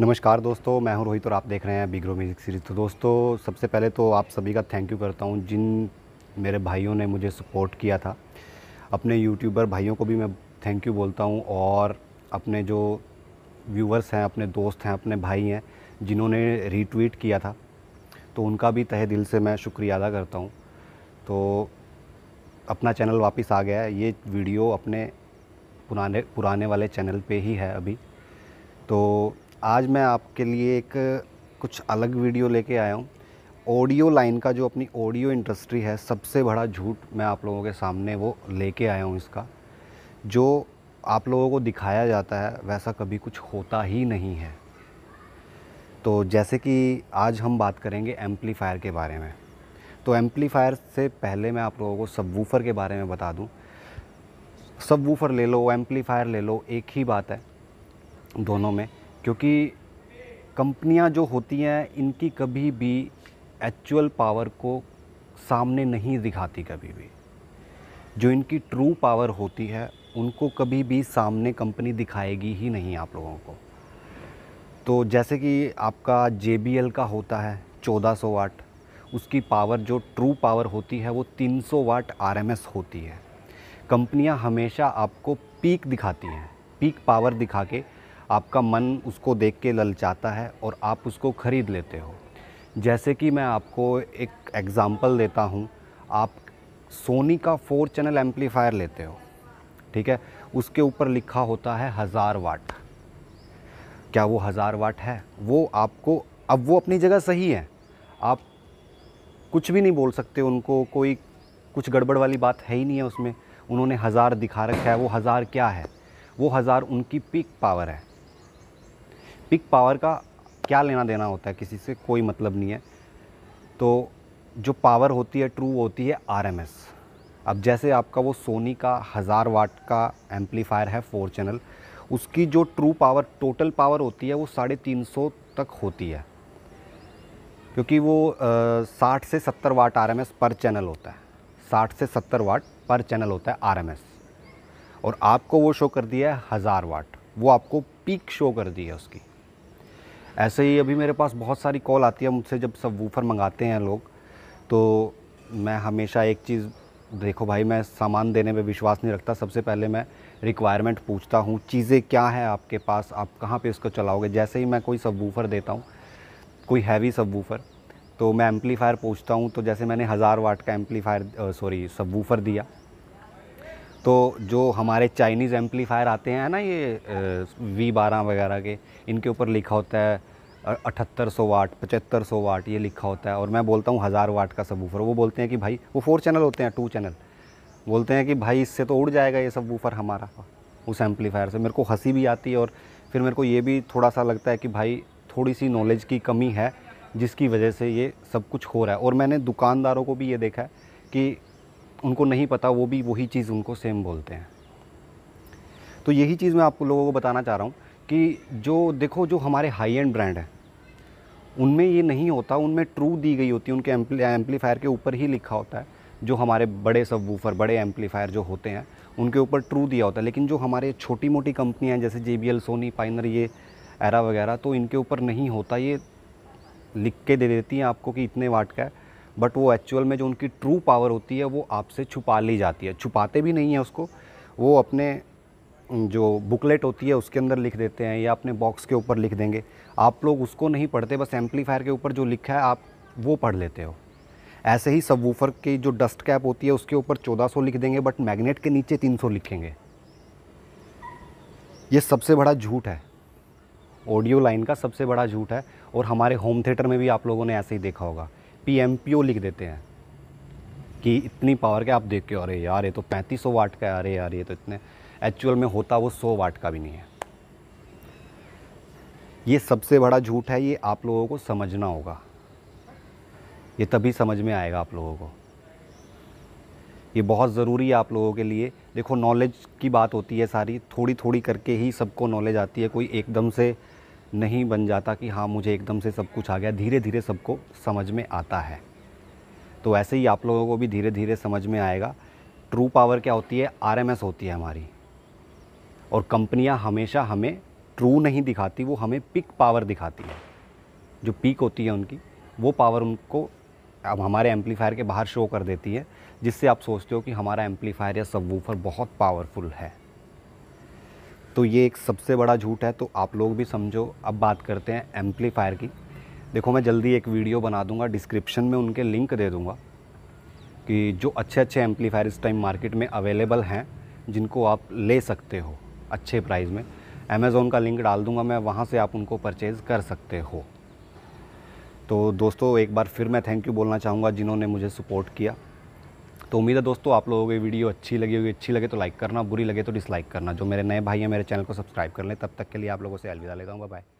नमस्कार दोस्तों मैं हूं रोहित और आप देख रहे हैं बिग्रो म्यूज़िक सीरीज़ तो दोस्तों सबसे पहले तो आप सभी का थैंक यू करता हूं जिन मेरे भाइयों ने मुझे सपोर्ट किया था अपने यूट्यूबर भाइयों को भी मैं थैंक यू बोलता हूं और अपने जो व्यूवर्स हैं अपने दोस्त हैं अपने भाई हैं जिन्होंने रीट्वीट किया था तो उनका भी तहे दिल से मैं शुक्रिया अदा करता हूँ तो अपना चैनल वापस आ गया है ये वीडियो अपने पुराने पुराने वाले चैनल पर ही है अभी तो आज मैं आपके लिए एक कुछ अलग वीडियो लेके आया हूँ ऑडियो लाइन का जो अपनी ऑडियो इंडस्ट्री है सबसे बड़ा झूठ मैं आप लोगों के सामने वो लेके आया हूँ इसका जो आप लोगों को दिखाया जाता है वैसा कभी कुछ होता ही नहीं है तो जैसे कि आज हम बात करेंगे एम्पलीफायर के बारे में तो एम्पलीफायर से पहले मैं आप लोगों को सब के बारे में बता दूँ सब ले लो एम्पलीफायर ले लो एक ही बात है दोनों में क्योंकि कंपनियां जो होती हैं इनकी कभी भी एक्चुअल पावर को सामने नहीं दिखाती कभी भी जो इनकी ट्रू पावर होती है उनको कभी भी सामने कंपनी दिखाएगी ही नहीं आप लोगों को तो जैसे कि आपका जे का होता है 1400 वाट उसकी पावर जो ट्रू पावर होती है वो 300 वाट आर होती है कंपनियां हमेशा आपको पीक दिखाती हैं पीक पावर दिखा के आपका मन उसको देख के ललचाता है और आप उसको ख़रीद लेते हो जैसे कि मैं आपको एक एग्ज़ाम्पल देता हूँ आप सोनी का फोर चैनल एम्पलीफायर लेते हो ठीक है उसके ऊपर लिखा होता है हज़ार वाट क्या वो हज़ार वाट है वो आपको अब वो अपनी जगह सही है आप कुछ भी नहीं बोल सकते उनको कोई कुछ गड़बड़ वाली बात है ही नहीं है उसमें उन्होंने हज़ार दिखा रखा है वो हज़ार क्या है वो हज़ार उनकी पीक पावर है पिक पावर का क्या लेना देना होता है किसी से कोई मतलब नहीं है तो जो पावर होती है ट्रू होती है आर अब जैसे आपका वो सोनी का हज़ार वाट का एम्पलीफायर है फोर चैनल उसकी जो ट्रू पावर टोटल पावर होती है वो साढ़े तीन सौ तक होती है क्योंकि वो साठ से सत्तर वाट आर पर चैनल होता है साठ से सत्तर वाट पर चैनल होता है आर और आपको वो शो कर दिया है हज़ार वाट वो आपको पीक शो कर दी है उसकी ऐसे ही अभी मेरे पास बहुत सारी कॉल आती है मुझसे जब सब वूफर मंगाते हैं लोग तो मैं हमेशा एक चीज़ देखो भाई मैं सामान देने में विश्वास नहीं रखता सबसे पहले मैं रिक्वायरमेंट पूछता हूँ चीज़ें क्या है आपके पास आप कहाँ पे इसको चलाओगे जैसे ही मैं कोई सब वूफर देता हूँ कोई हैवी सब वूफर तो मैं एम्पलीफायर पूछता हूँ तो जैसे मैंने हज़ार वाट का एम्पलीफायर सॉरी सब वूफर दिया तो जो हमारे चाइनीज़ एम्पलीफायर आते हैं ना ये वी बारह वगैरह के इनके ऊपर लिखा होता है अठहत्तर सौ वाट पचहत्तर सौ वाट ये लिखा होता है और मैं बोलता हूँ हज़ार वाट का सब वो बोलते हैं कि भाई वो फोर चैनल होते हैं टू चैनल बोलते हैं कि भाई इससे तो उड़ जाएगा ये सब हमारा उस एम्पलीफायर से मेरे को हंसी भी आती है और फिर मेरे को ये भी थोड़ा सा लगता है कि भाई थोड़ी सी नॉलेज की कमी है जिसकी वजह से ये सब कुछ हो रहा है और मैंने दुकानदारों को भी ये देखा है कि उनको नहीं पता वो भी वही चीज़ उनको सेम बोलते हैं तो यही चीज़ मैं आपको लोगों को बताना चाह रहा हूँ कि जो देखो जो हमारे हाई एंड ब्रांड हैं उनमें ये नहीं होता उनमें ट्रू दी गई होती है उनके एम्पलीफायर के ऊपर ही लिखा होता है जो हमारे बड़े सब वूफर बड़े एम्पलीफायर जो होते हैं उनके ऊपर ट्रू दिया होता है लेकिन जो हमारे छोटी मोटी कंपनियाँ हैं जैसे J B L Sony Pioneer ये एरा वगैरह तो इनके ऊपर नहीं होता ये लिख के दे देती हैं आपको कि इतने वाट का है बट वो एक्चुअल में जो उनकी ट्रू पावर होती है वो आपसे छुपा ली जाती है छुपाते भी नहीं है उसको वो अपने जो बुकलेट होती है उसके अंदर लिख देते हैं या अपने बॉक्स के ऊपर लिख देंगे आप लोग उसको नहीं पढ़ते बस एम्पलीफायर के ऊपर जो लिखा है आप वो पढ़ लेते हो ऐसे ही सब वूफर की जो डस्ट कैप होती है उसके ऊपर 1400 लिख देंगे बट मैग्नेट के नीचे 300 लिखेंगे ये सबसे बड़ा झूठ है ऑडियो लाइन का सबसे बड़ा झूठ है और हमारे होम थिएटर में भी आप लोगों ने ऐसे ही देखा होगा पी एम पी ओ लिख देते हैं कि इतनी पावर के आप देख के अरे यार ये तो पैंतीस सौ वाट का अरे यार ये तो इतने एक्चुअल में होता वो सौ वाट का भी नहीं है ये सबसे बड़ा झूठ है ये आप लोगों को समझना होगा ये तभी समझ में आएगा आप लोगों को ये बहुत ज़रूरी है आप लोगों के लिए देखो नॉलेज की बात होती है सारी थोड़ी थोड़ी करके ही सबको नॉलेज आती है कोई एकदम से नहीं बन जाता कि हाँ मुझे एकदम से सब कुछ आ गया धीरे धीरे सबको समझ में आता है तो ऐसे ही आप लोगों को भी धीरे धीरे समझ में आएगा ट्रू पावर क्या होती है आर होती है हमारी और कंपनियां हमेशा हमें ट्रू नहीं दिखाती वो हमें पिक पावर दिखाती है जो पीक होती है उनकी वो पावर उनको अब हमारे एम्पलीफायर के बाहर शो कर देती है जिससे आप सोचते हो कि हमारा एम्पलीफायर या सब बहुत पावरफुल है तो ये एक सबसे बड़ा झूठ है तो आप लोग भी समझो अब बात करते हैं एम्पलीफायर की देखो मैं जल्दी एक वीडियो बना दूंगा डिस्क्रिप्शन में उनके लिंक दे दूंगा कि जो अच्छे अच्छे एम्पलीफायर इस टाइम मार्केट में अवेलेबल हैं जिनको आप ले सकते हो अच्छे प्राइस में अमेज़ोन का लिंक डाल दूंगा मैं वहाँ से आप उनको परचेज़ कर सकते हो तो दोस्तों एक बार फिर मैं थैंक यू बोलना चाहूँगा जिन्होंने मुझे सपोर्ट किया तो उम्मीद है दोस्तों आप लोगों की वीडियो अच्छी लगी होगी अच्छी लगे तो लाइक करना बुरी लगे तो डिसलाइक करना जो मेरे नए भाई हैं मेरे चैनल को सब्सक्राइब कर लें तब तक के लिए आप लोगों से अलविदा लेता हूँ बाय